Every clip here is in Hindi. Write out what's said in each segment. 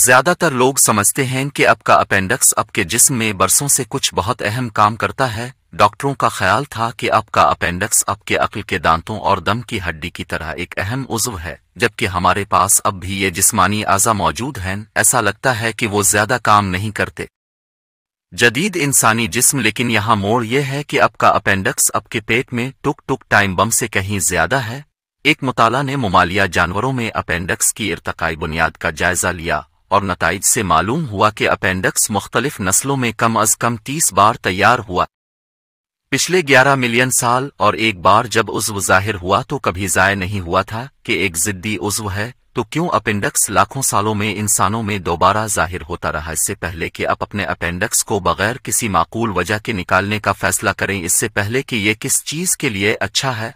ज्यादातर लोग समझते हैं कि आपका अपेंडिक्स आपके जिस्म में बरसों से कुछ बहुत अहम काम करता है डॉक्टरों का ख्याल था कि आपका अपेंडिक्स आपके अक्ल के दांतों और दम की हड्डी की तरह एक अहम उज्व है जबकि हमारे पास अब भी ये जिस्मानी आजा मौजूद हैं ऐसा लगता है कि वो ज्यादा काम नहीं करते जदीद इंसानी जिस्म लेकिन यहाँ मोड़ यह है कि आपका अपेंडिक्स आपके पेट में टुक टुक टाइम बम से कहीं ज्यादा है एक मुताला ने ममालिया जानवरों में अपेंडिक्स की इरतकाई बुनियाद का जायजा लिया और नतज से मालूम हुआ कि अपेंडिक्स मुख्तलिफ नस्लों में कम अज कम तीस बार तैयार हुआ पिछले 11 मिलियन साल और एक बार जब उज्व जाहिर हुआ तो कभी जाय नहीं हुआ था कि एक जिद्दी उज्व है तो क्यों अपेंडिक्स लाखों सालों में इंसानों में दोबारा जाहिर होता रहा इससे पहले कि आप अपने अपेंडिक्स को बगैर किसी माकूल वजह के निकालने का फैसला करें इससे पहले कि यह किस चीज के लिए अच्छा है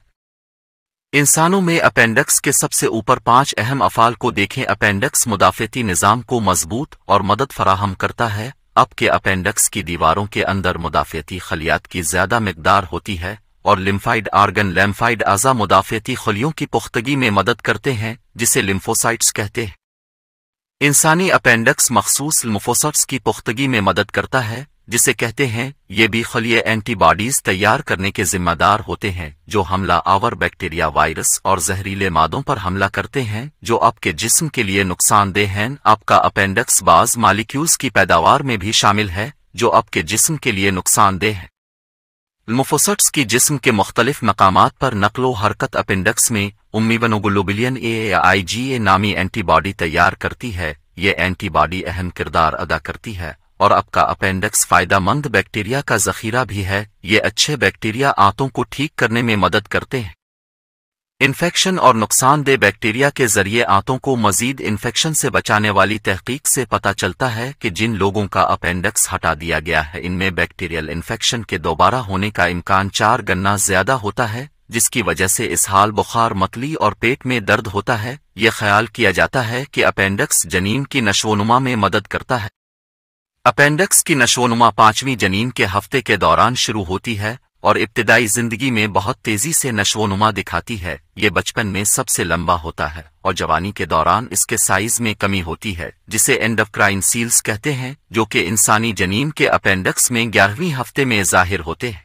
इंसानों में अपेंडिक्स के सबसे ऊपर पांच अहम अफाल को देखें अपेंडिक्स मुदाफती निज़ाम को मजबूत और मदद फराहम करता है अब के अपेंडिक्स की दीवारों के अंदर मुदाफती खलियात की ज्यादा मकदार होती है और लिम्फाइड आर्गन लैम्फ़ाइड अज़ा मुदाफती खलियों की पुख्तगी में मदद करते हैं जिसे लिम्फोसाइट्स कहते हैं इंसानी अपेंडिक्स मखसूस लिम्फोसाइट्स की पुख्तगी में मदद करता है जिसे कहते हैं ये भी खलीय एंटीबॉडीज तैयार करने के जिम्मेदार होते हैं जो हमला आवर बैक्टीरिया वायरस और जहरीले मादों पर हमला करते हैं जो आपके जिस्म के लिए नुकसानदेह हैं आपका अपेंडिक्स बाज मालिक्यूल्स की पैदावार में भी शामिल है जो आपके जिस्म के लिए नुकसानदेह है मुफोसट्स की जिस्म के मुख्तलिफ मकाम पर नकलो हरकत अपेंडक्स में उम्मीबनोगलोबिलियन ए या आई जी ए नामी एंटीबॉडी तैयार करती है ये एंटीबॉडी अहम किरदार अदा करती है और आपका अपेंडिक्स फायदामंद बैक्टीरिया का जखीरा भी है ये अच्छे बैक्टीरिया आंतों को ठीक करने में मदद करते हैं इन्फेक्शन और नुकसानदेह बैक्टीरिया के जरिए आंतों को मजीद इन्फेक्शन से बचाने वाली तहकीक से पता चलता है कि जिन लोगों का अपेंडिक्स हटा दिया गया है इनमें बैक्टीरियल इन्फेक्शन के दोबारा होने का इम्कान चार गन्ना ज्यादा होता है जिसकी वजह से इसहाल बुखार मतली और पेट में दर्द होता है ये ख्याल किया जाता है कि अपेंडिक्स जनीन की नशोनुमा में मदद करता है अपेंडिक्स की नशोनुमा पांचवीं जनीन के हफ्ते के दौरान शुरू होती है और इब्तदाई जिंदगी में बहुत तेजी से नशोनुमा दिखाती है ये बचपन में सबसे लंबा होता है और जवानी के दौरान इसके साइज में कमी होती है जिसे एंडोक्राइन सील्स कहते हैं जो कि इंसानी जनीन के अपेंडिक्स में ग्यारहवीं हफ्ते में जाहिर होते हैं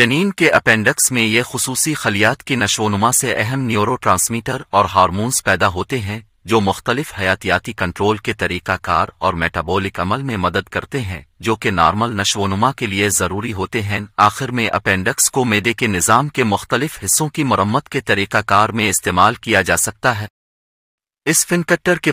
जनीन के अपेंडिक्स में ये खसूसी खलियात की नशोनुमा से अहम न्यूरो और हार्मोन्स पैदा होते हैं जो मुख्तलिफ हयातियाती कंट्रोल के तरीकाकार और मेटाबोलिक अमल में मदद करते हैं जो कि नॉर्मल नशोनुमा के लिए ज़रूरी होते हैं आखिर में अपेंडिक्स को मेदे के निज़ाम के मुख्तलिफ हिस्सों की मरम्मत के तरीकाकार में इस्तेमाल किया जा सकता है इस फिनकटर के